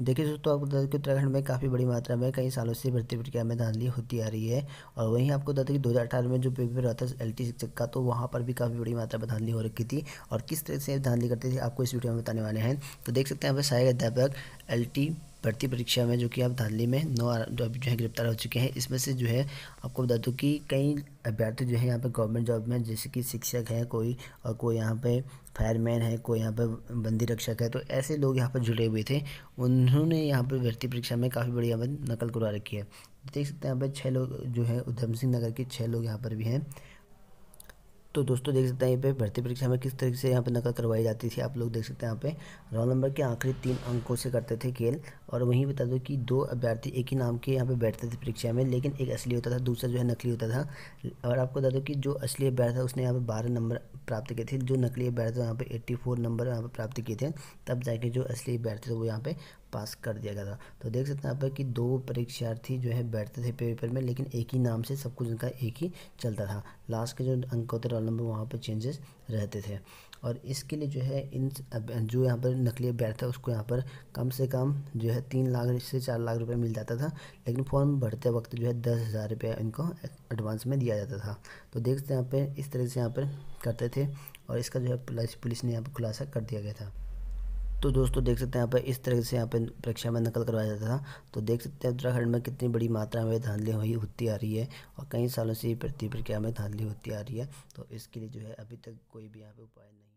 देखिए दोस्तों आपको बता दें कि उत्तराखंड में काफ़ी बड़ी मात्रा में कई सालों से भर्ती प्रक्रिया में धांधली होती आ रही है और वहीं आपको बता दें कि 2018 में जो पेपर रहा था एल टी शिक्षक का तो वहाँ पर भी काफ़ी बड़ी मात्रा में धांधली हो रखी थी और किस तरह से धांधली करते थे आपको इस वीडियो में बताने वाले हैं तो देख सकते हैं यहाँ पर सहायक अध्यापक एल भर्ती परीक्षा में जो कि आप धांधली में नौ अभी जो है गिरफ्तार हो चुके हैं इसमें से जो है आपको बता दूँ कि कई अभ्यर्थी जो है यहाँ पे गवर्नमेंट जॉब में जैसे कि शिक्षक है कोई और कोई यहाँ पे फायरमैन है कोई यहाँ पे बंदी रक्षक है तो ऐसे लोग यहाँ पर जुड़े हुए थे उन्होंने यहाँ पर भर्ती परीक्षा में काफ़ी बड़ी यहाँ नकल करवा रखी है देख सकते हैं यहाँ पर छः लोग जो है उधम सिंह नगर के छः लोग यहाँ पर भी हैं तो दोस्तों देख सकते हैं यहाँ पे भर्ती परीक्षा में किस तरीके से यहाँ पे नकल करवाई जाती थी आप लोग देख सकते हैं यहाँ पे रोल नंबर के आखिरी तीन अंकों से करते थे खेल और वहीं बता दो कि दो अभ्यर्थी एक ही नाम के यहाँ पे बैठते थे परीक्षा में लेकिन एक असली होता था दूसरा जो है नकली होता था और आपको बता दो कि जो असली अभ्यर्थ था उसने यहाँ पर बारह नंबर प्राप्त किए थे जो नकली अभ्यर्थी यहाँ पर एट्टी नंबर यहाँ पर प्राप्त किए थे तब जाके जो असली अभ्यर्थी थे वो यहाँ पर पास कर दिया गया था तो देख सकते हैं यहाँ पर कि दो परीक्षार्थी जो है बैठते थे पेपर में लेकिन एक ही नाम से सब कुछ उनका एक ही चलता था लास्ट के जो अंक होते रोल नंबर वहाँ पर चेंजेस रहते थे और इसके लिए जो है इन जो यहाँ पर नकली बैठ था उसको यहाँ पर कम से कम जो है तीन लाख से चार लाख रुपए मिल जाता था लेकिन फॉर्म भरते वक्त जो है दस हज़ार रुपया इनको एडवांस में दिया जाता था तो देख सकते हैं यहाँ पर इस तरह से यहाँ पर करते थे और इसका जो है पुलिस पुलिस ने यहाँ पर खुलासा कर दिया गया था तो दोस्तों देख सकते हैं यहाँ पर इस तरह से यहाँ पे परीक्षा में नकल करवाया जाता था तो देख सकते हैं उत्तराखंड में कितनी बड़ी मात्रा में धांधली हुई होती आ रही है और कई सालों से प्रति प्रक्रिया में धांधली होती आ रही है तो इसके लिए जो है अभी तक कोई भी यहाँ पे उपाय नहीं